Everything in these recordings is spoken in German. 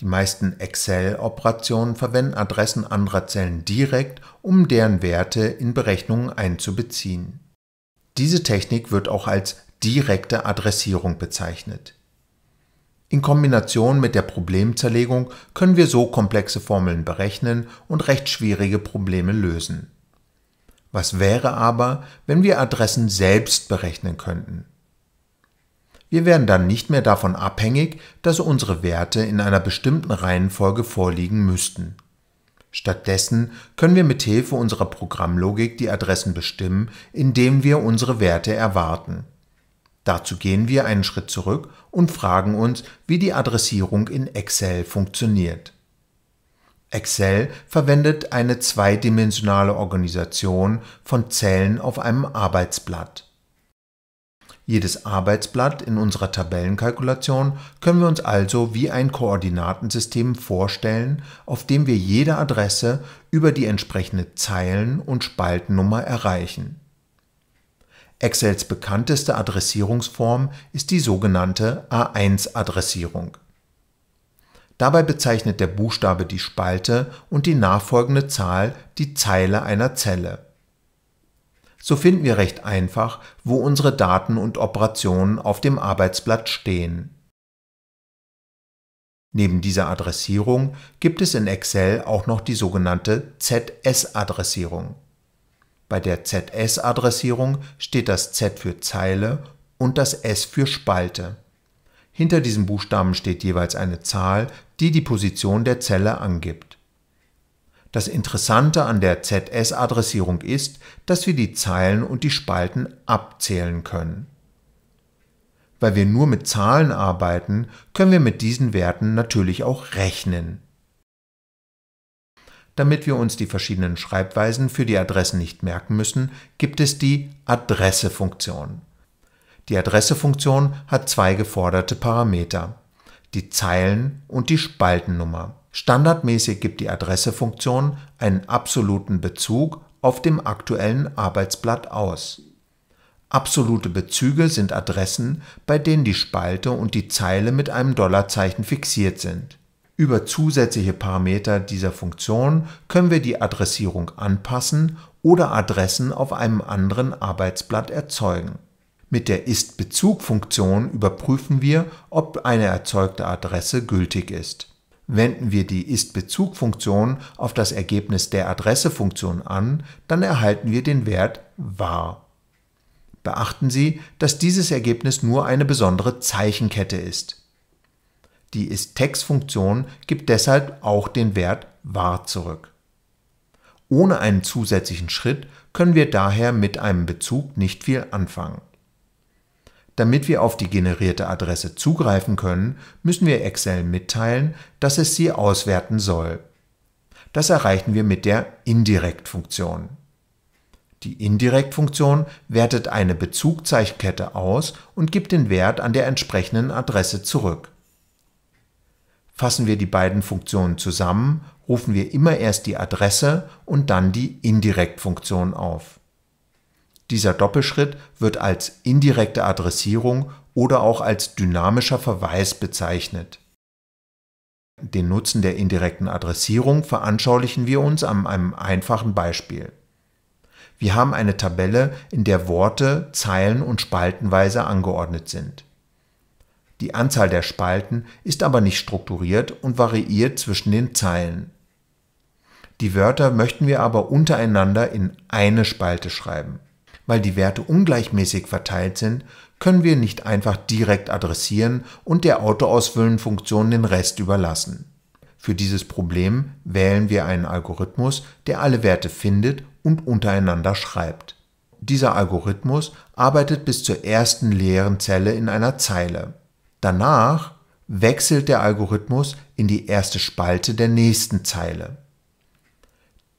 Die meisten Excel-Operationen verwenden Adressen anderer Zellen direkt, um deren Werte in Berechnungen einzubeziehen. Diese Technik wird auch als direkte Adressierung bezeichnet. In Kombination mit der Problemzerlegung können wir so komplexe Formeln berechnen und recht schwierige Probleme lösen. Was wäre aber, wenn wir Adressen selbst berechnen könnten? Wir werden dann nicht mehr davon abhängig, dass unsere Werte in einer bestimmten Reihenfolge vorliegen müssten. Stattdessen können wir mit Hilfe unserer Programmlogik die Adressen bestimmen, indem wir unsere Werte erwarten. Dazu gehen wir einen Schritt zurück und fragen uns, wie die Adressierung in Excel funktioniert. Excel verwendet eine zweidimensionale Organisation von Zellen auf einem Arbeitsblatt. Jedes Arbeitsblatt in unserer Tabellenkalkulation können wir uns also wie ein Koordinatensystem vorstellen, auf dem wir jede Adresse über die entsprechende Zeilen- und Spaltennummer erreichen. Excels bekannteste Adressierungsform ist die sogenannte A1-Adressierung. Dabei bezeichnet der Buchstabe die Spalte und die nachfolgende Zahl die Zeile einer Zelle so finden wir recht einfach, wo unsere Daten und Operationen auf dem Arbeitsblatt stehen. Neben dieser Adressierung gibt es in Excel auch noch die sogenannte ZS-Adressierung. Bei der ZS-Adressierung steht das Z für Zeile und das S für Spalte. Hinter diesen Buchstaben steht jeweils eine Zahl, die die Position der Zelle angibt. Das Interessante an der ZS-Adressierung ist, dass wir die Zeilen und die Spalten abzählen können. Weil wir nur mit Zahlen arbeiten, können wir mit diesen Werten natürlich auch rechnen. Damit wir uns die verschiedenen Schreibweisen für die Adressen nicht merken müssen, gibt es die Adresse-Funktion. Die Adresse-Funktion hat zwei geforderte Parameter, die Zeilen und die Spaltennummer. Standardmäßig gibt die Adressefunktion einen absoluten Bezug auf dem aktuellen Arbeitsblatt aus. Absolute Bezüge sind Adressen, bei denen die Spalte und die Zeile mit einem Dollarzeichen fixiert sind. Über zusätzliche Parameter dieser Funktion können wir die Adressierung anpassen oder Adressen auf einem anderen Arbeitsblatt erzeugen. Mit der Ist-Bezug-Funktion überprüfen wir, ob eine erzeugte Adresse gültig ist. Wenden wir die Ist-Bezug-Funktion auf das Ergebnis der Adresse-Funktion an, dann erhalten wir den Wert var. Beachten Sie, dass dieses Ergebnis nur eine besondere Zeichenkette ist. Die Ist-Text-Funktion gibt deshalb auch den Wert var zurück. Ohne einen zusätzlichen Schritt können wir daher mit einem Bezug nicht viel anfangen. Damit wir auf die generierte Adresse zugreifen können, müssen wir Excel mitteilen, dass es sie auswerten soll. Das erreichen wir mit der Indirekt-Funktion. Die Indirekt-Funktion wertet eine Bezugzeichenkette aus und gibt den Wert an der entsprechenden Adresse zurück. Fassen wir die beiden Funktionen zusammen, rufen wir immer erst die Adresse und dann die Indirekt-Funktion auf. Dieser Doppelschritt wird als indirekte Adressierung oder auch als dynamischer Verweis bezeichnet. Den Nutzen der indirekten Adressierung veranschaulichen wir uns an einem einfachen Beispiel. Wir haben eine Tabelle, in der Worte zeilen- und spaltenweise angeordnet sind. Die Anzahl der Spalten ist aber nicht strukturiert und variiert zwischen den Zeilen. Die Wörter möchten wir aber untereinander in eine Spalte schreiben. Weil die Werte ungleichmäßig verteilt sind, können wir nicht einfach direkt adressieren und der Autoausfüllen-Funktion den Rest überlassen. Für dieses Problem wählen wir einen Algorithmus, der alle Werte findet und untereinander schreibt. Dieser Algorithmus arbeitet bis zur ersten leeren Zelle in einer Zeile. Danach wechselt der Algorithmus in die erste Spalte der nächsten Zeile.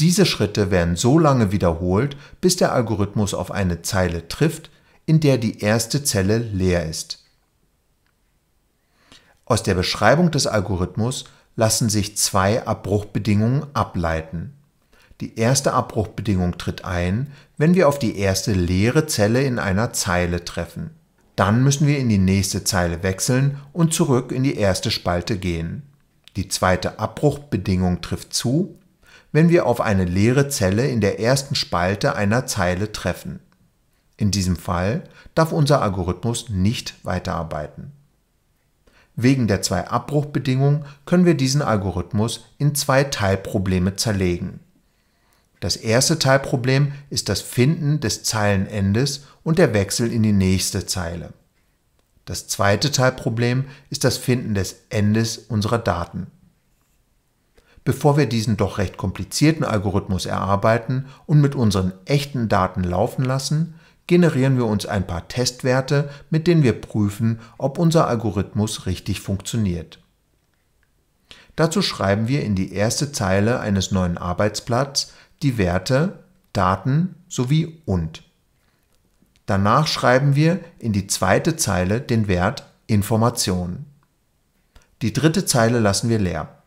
Diese Schritte werden so lange wiederholt, bis der Algorithmus auf eine Zeile trifft, in der die erste Zelle leer ist. Aus der Beschreibung des Algorithmus lassen sich zwei Abbruchbedingungen ableiten. Die erste Abbruchbedingung tritt ein, wenn wir auf die erste leere Zelle in einer Zeile treffen. Dann müssen wir in die nächste Zeile wechseln und zurück in die erste Spalte gehen. Die zweite Abbruchbedingung trifft zu, wenn wir auf eine leere Zelle in der ersten Spalte einer Zeile treffen. In diesem Fall darf unser Algorithmus nicht weiterarbeiten. Wegen der zwei Abbruchbedingungen können wir diesen Algorithmus in zwei Teilprobleme zerlegen. Das erste Teilproblem ist das Finden des Zeilenendes und der Wechsel in die nächste Zeile. Das zweite Teilproblem ist das Finden des Endes unserer Daten bevor wir diesen doch recht komplizierten Algorithmus erarbeiten und mit unseren echten Daten laufen lassen, generieren wir uns ein paar Testwerte, mit denen wir prüfen, ob unser Algorithmus richtig funktioniert. Dazu schreiben wir in die erste Zeile eines neuen Arbeitsblatts die Werte Daten sowie und. Danach schreiben wir in die zweite Zeile den Wert Information. Die dritte Zeile lassen wir leer.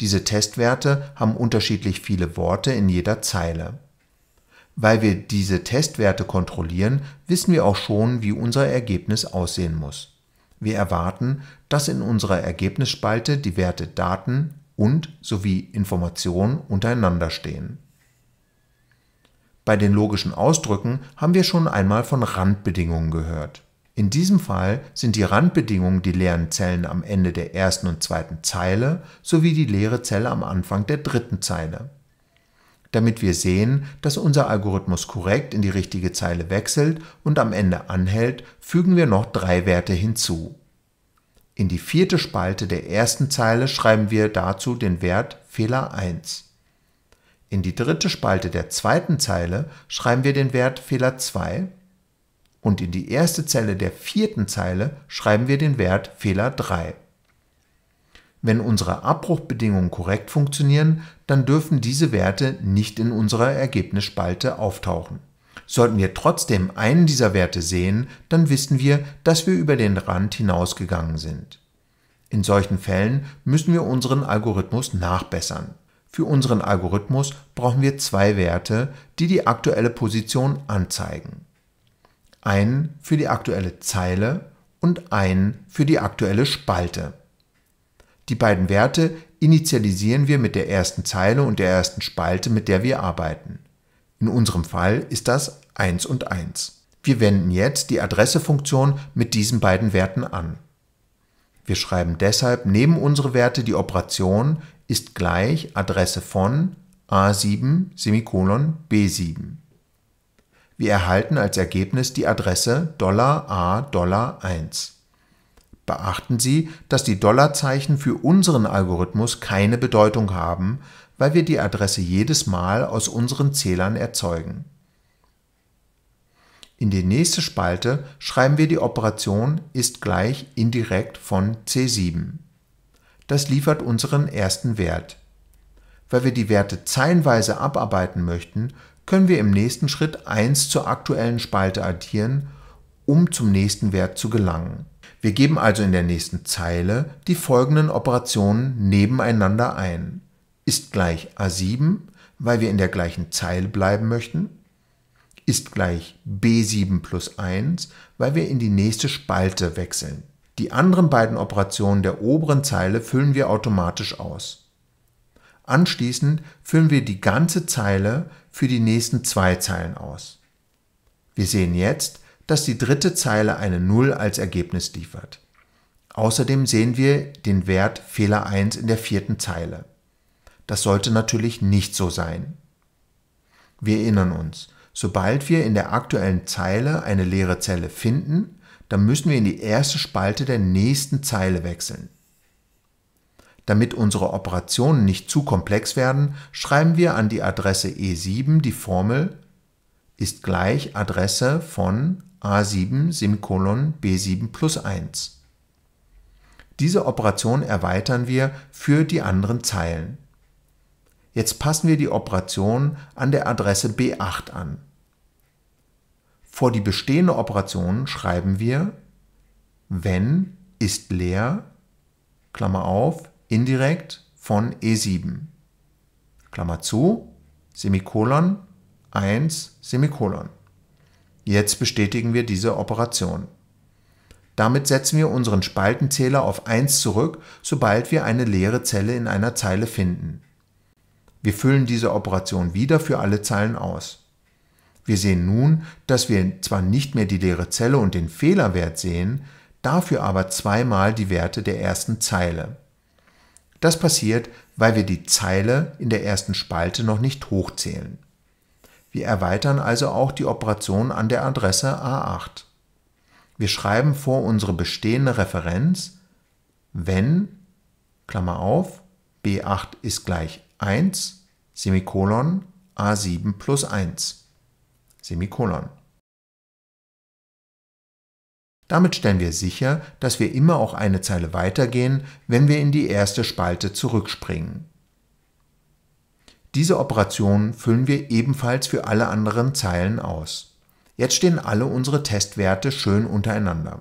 Diese Testwerte haben unterschiedlich viele Worte in jeder Zeile. Weil wir diese Testwerte kontrollieren, wissen wir auch schon, wie unser Ergebnis aussehen muss. Wir erwarten, dass in unserer Ergebnisspalte die Werte Daten und sowie Information untereinander stehen. Bei den logischen Ausdrücken haben wir schon einmal von Randbedingungen gehört. In diesem Fall sind die Randbedingungen die leeren Zellen am Ende der ersten und zweiten Zeile sowie die leere Zelle am Anfang der dritten Zeile. Damit wir sehen, dass unser Algorithmus korrekt in die richtige Zeile wechselt und am Ende anhält, fügen wir noch drei Werte hinzu. In die vierte Spalte der ersten Zeile schreiben wir dazu den Wert Fehler 1. In die dritte Spalte der zweiten Zeile schreiben wir den Wert Fehler 2 und in die erste Zelle der vierten Zeile schreiben wir den Wert Fehler 3. Wenn unsere Abbruchbedingungen korrekt funktionieren, dann dürfen diese Werte nicht in unserer Ergebnisspalte auftauchen. Sollten wir trotzdem einen dieser Werte sehen, dann wissen wir, dass wir über den Rand hinausgegangen sind. In solchen Fällen müssen wir unseren Algorithmus nachbessern. Für unseren Algorithmus brauchen wir zwei Werte, die die aktuelle Position anzeigen einen für die aktuelle Zeile und einen für die aktuelle Spalte. Die beiden Werte initialisieren wir mit der ersten Zeile und der ersten Spalte, mit der wir arbeiten. In unserem Fall ist das 1 und 1. Wir wenden jetzt die Adressefunktion mit diesen beiden Werten an. Wir schreiben deshalb neben unsere Werte die Operation ist gleich Adresse von A7 Semikolon B7. Wir erhalten als Ergebnis die Adresse $a$1. Beachten Sie, dass die Dollarzeichen für unseren Algorithmus keine Bedeutung haben, weil wir die Adresse jedes Mal aus unseren Zählern erzeugen. In die nächste Spalte schreiben wir die Operation ist gleich indirekt von C7. Das liefert unseren ersten Wert. Weil wir die Werte zeilenweise abarbeiten möchten, können wir im nächsten Schritt 1 zur aktuellen Spalte addieren, um zum nächsten Wert zu gelangen. Wir geben also in der nächsten Zeile die folgenden Operationen nebeneinander ein. Ist gleich A7, weil wir in der gleichen Zeile bleiben möchten. Ist gleich B7 plus 1, weil wir in die nächste Spalte wechseln. Die anderen beiden Operationen der oberen Zeile füllen wir automatisch aus. Anschließend füllen wir die ganze Zeile für die nächsten zwei Zeilen aus. Wir sehen jetzt, dass die dritte Zeile eine 0 als Ergebnis liefert. Außerdem sehen wir den Wert Fehler 1 in der vierten Zeile. Das sollte natürlich nicht so sein. Wir erinnern uns, sobald wir in der aktuellen Zeile eine leere Zelle finden, dann müssen wir in die erste Spalte der nächsten Zeile wechseln. Damit unsere Operationen nicht zu komplex werden, schreiben wir an die Adresse E7 die Formel ist gleich Adresse von A7 semikolon B7 plus 1. Diese Operation erweitern wir für die anderen Zeilen. Jetzt passen wir die Operation an der Adresse B8 an. Vor die bestehende Operation schreiben wir wenn ist leer, Klammer auf, indirekt von E7. Klammer zu, Semikolon, 1, Semikolon. Jetzt bestätigen wir diese Operation. Damit setzen wir unseren Spaltenzähler auf 1 zurück, sobald wir eine leere Zelle in einer Zeile finden. Wir füllen diese Operation wieder für alle Zeilen aus. Wir sehen nun, dass wir zwar nicht mehr die leere Zelle und den Fehlerwert sehen, dafür aber zweimal die Werte der ersten Zeile. Das passiert, weil wir die Zeile in der ersten Spalte noch nicht hochzählen. Wir erweitern also auch die Operation an der Adresse A8. Wir schreiben vor unsere bestehende Referenz wenn, Klammer auf, B8 ist gleich 1, Semikolon, A7 plus 1, Semikolon. Damit stellen wir sicher, dass wir immer auch eine Zeile weitergehen, wenn wir in die erste Spalte zurückspringen. Diese Operation füllen wir ebenfalls für alle anderen Zeilen aus. Jetzt stehen alle unsere Testwerte schön untereinander.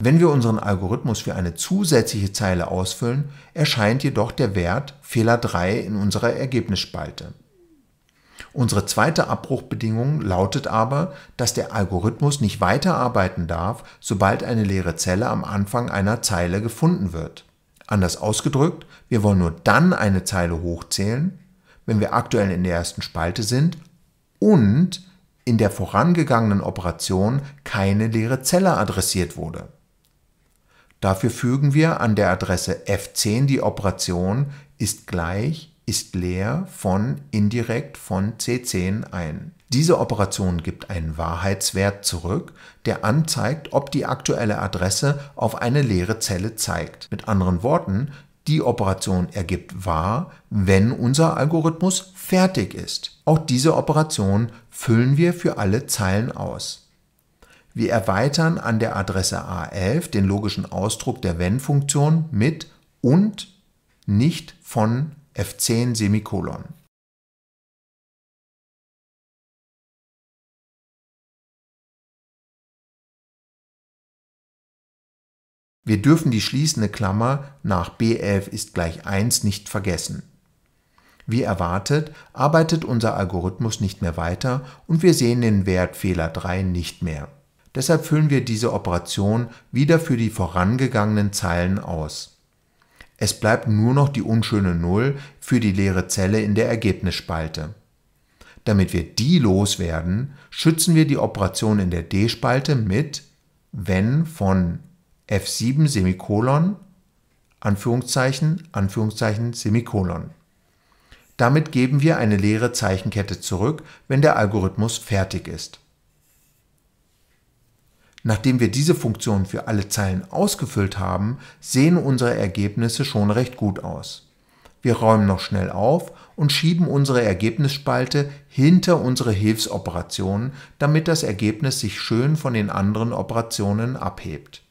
Wenn wir unseren Algorithmus für eine zusätzliche Zeile ausfüllen, erscheint jedoch der Wert Fehler 3 in unserer Ergebnisspalte. Unsere zweite Abbruchbedingung lautet aber, dass der Algorithmus nicht weiterarbeiten darf, sobald eine leere Zelle am Anfang einer Zeile gefunden wird. Anders ausgedrückt, wir wollen nur dann eine Zeile hochzählen, wenn wir aktuell in der ersten Spalte sind und in der vorangegangenen Operation keine leere Zelle adressiert wurde. Dafür fügen wir an der Adresse f10 die Operation ist gleich ist leer von indirekt von C10 ein. Diese Operation gibt einen Wahrheitswert zurück, der anzeigt, ob die aktuelle Adresse auf eine leere Zelle zeigt. Mit anderen Worten, die Operation ergibt wahr, wenn unser Algorithmus fertig ist. Auch diese Operation füllen wir für alle Zeilen aus. Wir erweitern an der Adresse A11 den logischen Ausdruck der wenn-Funktion mit und nicht von F10 Semikolon. Wir dürfen die schließende Klammer nach B11 ist gleich 1 nicht vergessen. Wie erwartet arbeitet unser Algorithmus nicht mehr weiter und wir sehen den Wert Fehler 3 nicht mehr. Deshalb füllen wir diese Operation wieder für die vorangegangenen Zeilen aus. Es bleibt nur noch die unschöne Null für die leere Zelle in der Ergebnisspalte. Damit wir die loswerden, schützen wir die Operation in der D-Spalte mit wenn von F7 Semikolon Anführungszeichen Anführungszeichen Semikolon. Damit geben wir eine leere Zeichenkette zurück, wenn der Algorithmus fertig ist. Nachdem wir diese Funktion für alle Zeilen ausgefüllt haben, sehen unsere Ergebnisse schon recht gut aus. Wir räumen noch schnell auf und schieben unsere Ergebnisspalte hinter unsere Hilfsoperationen, damit das Ergebnis sich schön von den anderen Operationen abhebt.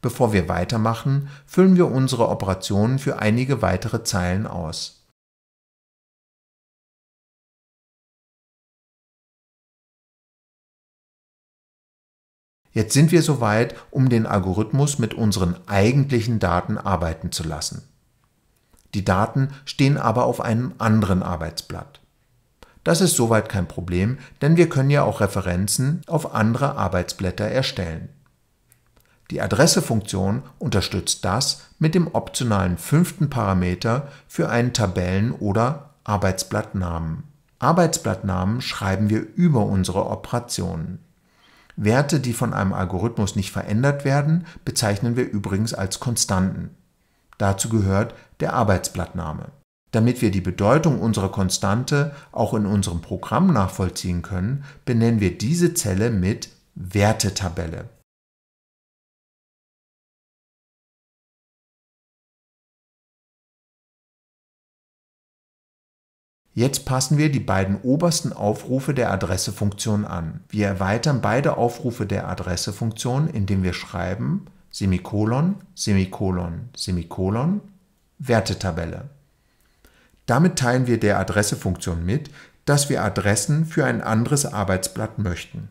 Bevor wir weitermachen, füllen wir unsere Operationen für einige weitere Zeilen aus. Jetzt sind wir soweit, um den Algorithmus mit unseren eigentlichen Daten arbeiten zu lassen. Die Daten stehen aber auf einem anderen Arbeitsblatt. Das ist soweit kein Problem, denn wir können ja auch Referenzen auf andere Arbeitsblätter erstellen. Die Adressefunktion unterstützt das mit dem optionalen fünften Parameter für einen Tabellen- oder Arbeitsblattnamen. Arbeitsblattnamen schreiben wir über unsere Operationen. Werte, die von einem Algorithmus nicht verändert werden, bezeichnen wir übrigens als Konstanten. Dazu gehört der Arbeitsblattname. Damit wir die Bedeutung unserer Konstante auch in unserem Programm nachvollziehen können, benennen wir diese Zelle mit Wertetabelle. Jetzt passen wir die beiden obersten Aufrufe der Adressefunktion an. Wir erweitern beide Aufrufe der Adressefunktion, indem wir schreiben Semikolon, Semikolon, Semikolon, Wertetabelle. Damit teilen wir der Adressefunktion mit, dass wir Adressen für ein anderes Arbeitsblatt möchten.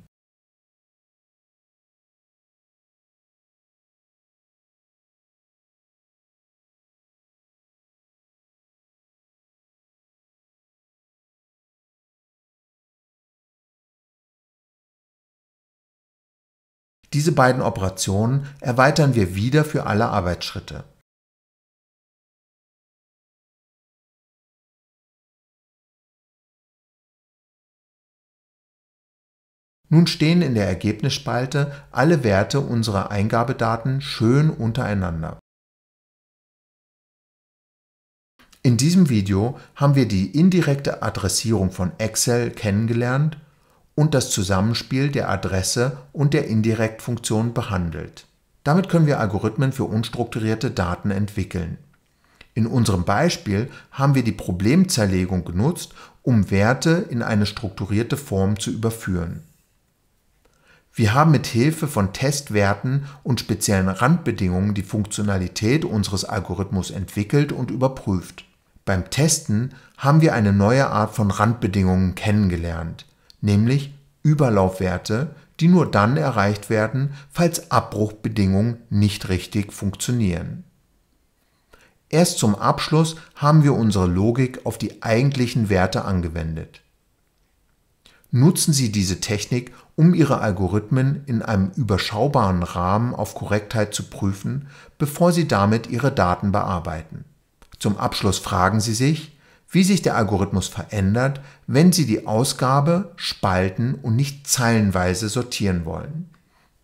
Diese beiden Operationen erweitern wir wieder für alle Arbeitsschritte. Nun stehen in der Ergebnisspalte alle Werte unserer Eingabedaten schön untereinander. In diesem Video haben wir die indirekte Adressierung von Excel kennengelernt und das Zusammenspiel der Adresse und der Indirektfunktion behandelt. Damit können wir Algorithmen für unstrukturierte Daten entwickeln. In unserem Beispiel haben wir die Problemzerlegung genutzt, um Werte in eine strukturierte Form zu überführen. Wir haben mit Hilfe von Testwerten und speziellen Randbedingungen die Funktionalität unseres Algorithmus entwickelt und überprüft. Beim Testen haben wir eine neue Art von Randbedingungen kennengelernt, nämlich Überlaufwerte, die nur dann erreicht werden, falls Abbruchbedingungen nicht richtig funktionieren. Erst zum Abschluss haben wir unsere Logik auf die eigentlichen Werte angewendet. Nutzen Sie diese Technik, um Ihre Algorithmen in einem überschaubaren Rahmen auf Korrektheit zu prüfen, bevor Sie damit Ihre Daten bearbeiten. Zum Abschluss fragen Sie sich, wie sich der Algorithmus verändert, wenn Sie die Ausgabe spalten und nicht zeilenweise sortieren wollen.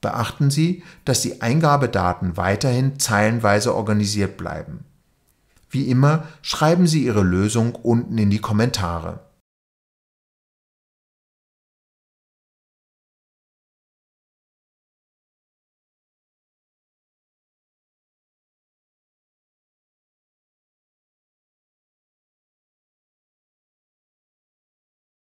Beachten Sie, dass die Eingabedaten weiterhin zeilenweise organisiert bleiben. Wie immer schreiben Sie Ihre Lösung unten in die Kommentare.